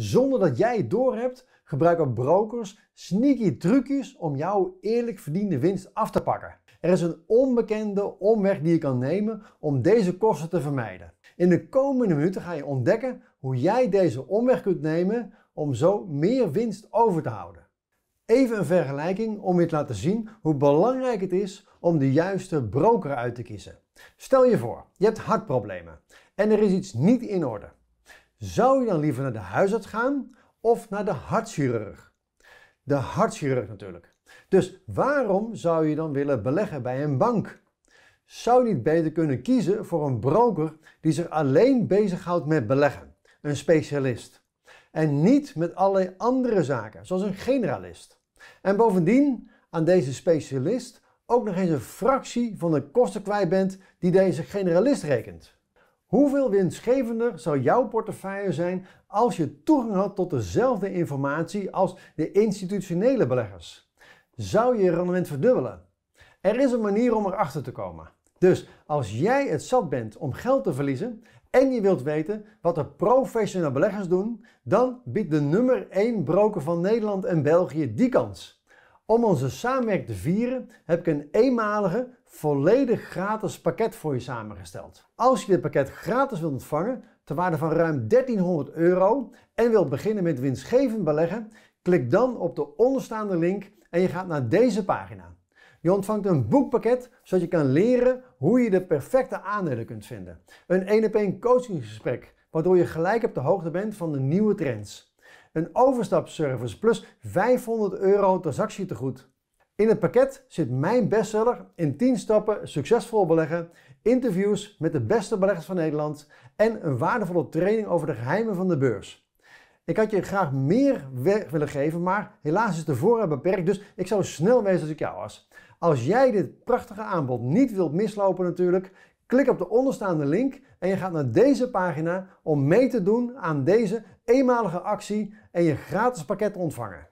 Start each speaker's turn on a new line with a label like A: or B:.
A: Zonder dat jij het doorhebt, gebruiken brokers sneaky trucjes om jouw eerlijk verdiende winst af te pakken. Er is een onbekende omweg die je kan nemen om deze kosten te vermijden. In de komende minuten ga je ontdekken hoe jij deze omweg kunt nemen om zo meer winst over te houden. Even een vergelijking om je te laten zien hoe belangrijk het is om de juiste broker uit te kiezen. Stel je voor, je hebt hartproblemen en er is iets niet in orde. Zou je dan liever naar de huisarts gaan of naar de hartchirurg? De hartchirurg natuurlijk. Dus waarom zou je dan willen beleggen bij een bank? Zou je niet beter kunnen kiezen voor een broker die zich alleen bezighoudt met beleggen, een specialist, en niet met allerlei andere zaken, zoals een generalist? En bovendien aan deze specialist ook nog eens een fractie van de kosten kwijt bent die deze generalist rekent. Hoeveel winstgevender zou jouw portefeuille zijn als je toegang had tot dezelfde informatie als de institutionele beleggers? Zou je je rendement verdubbelen? Er is een manier om erachter te komen. Dus als jij het zat bent om geld te verliezen en je wilt weten wat de professionele beleggers doen, dan biedt de nummer 1 broker van Nederland en België die kans. Om onze samenwerking te vieren heb ik een eenmalige, volledig gratis pakket voor je samengesteld. Als je dit pakket gratis wilt ontvangen, ter waarde van ruim 1300 euro en wilt beginnen met winstgevend beleggen, klik dan op de onderstaande link en je gaat naar deze pagina. Je ontvangt een boekpakket zodat je kan leren hoe je de perfecte aandelen kunt vinden. Een 1 op 1 coachingsgesprek waardoor je gelijk op de hoogte bent van de nieuwe trends een overstapservice plus 500 euro transactietegoed. In het pakket zit mijn bestseller in 10 stappen succesvol beleggen, interviews met de beste beleggers van Nederland en een waardevolle training over de geheimen van de beurs. Ik had je graag meer willen geven, maar helaas is de voorraad beperkt, dus ik zou snel wezen als ik jou was. Als jij dit prachtige aanbod niet wilt mislopen natuurlijk, klik op de onderstaande link en je gaat naar deze pagina om mee te doen aan deze eenmalige actie en je gratis pakket ontvangen.